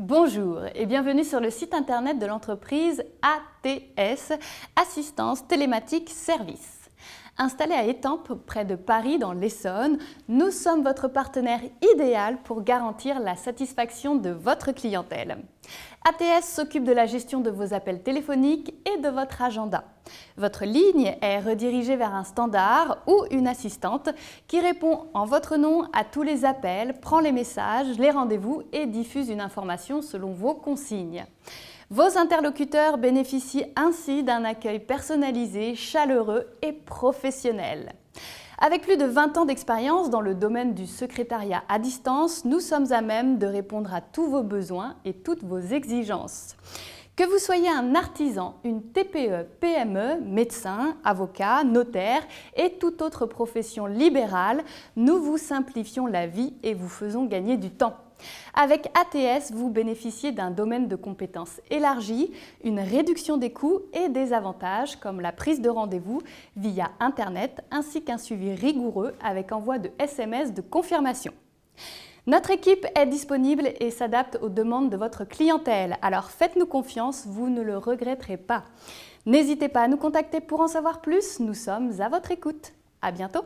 Bonjour et bienvenue sur le site internet de l'entreprise ATS, Assistance Télématique Service. Installé à Étampes, près de Paris, dans l'Essonne, nous sommes votre partenaire idéal pour garantir la satisfaction de votre clientèle. ATS s'occupe de la gestion de vos appels téléphoniques et de votre agenda. Votre ligne est redirigée vers un standard ou une assistante qui répond en votre nom à tous les appels, prend les messages, les rendez-vous et diffuse une information selon vos consignes. Vos interlocuteurs bénéficient ainsi d'un accueil personnalisé, chaleureux et professionnel. Avec plus de 20 ans d'expérience dans le domaine du secrétariat à distance, nous sommes à même de répondre à tous vos besoins et toutes vos exigences. Que vous soyez un artisan, une TPE, PME, médecin, avocat, notaire et toute autre profession libérale, nous vous simplifions la vie et vous faisons gagner du temps. Avec ATS, vous bénéficiez d'un domaine de compétences élargi, une réduction des coûts et des avantages comme la prise de rendez-vous via Internet ainsi qu'un suivi rigoureux avec envoi de SMS de confirmation. Notre équipe est disponible et s'adapte aux demandes de votre clientèle, alors faites-nous confiance, vous ne le regretterez pas. N'hésitez pas à nous contacter pour en savoir plus, nous sommes à votre écoute. À bientôt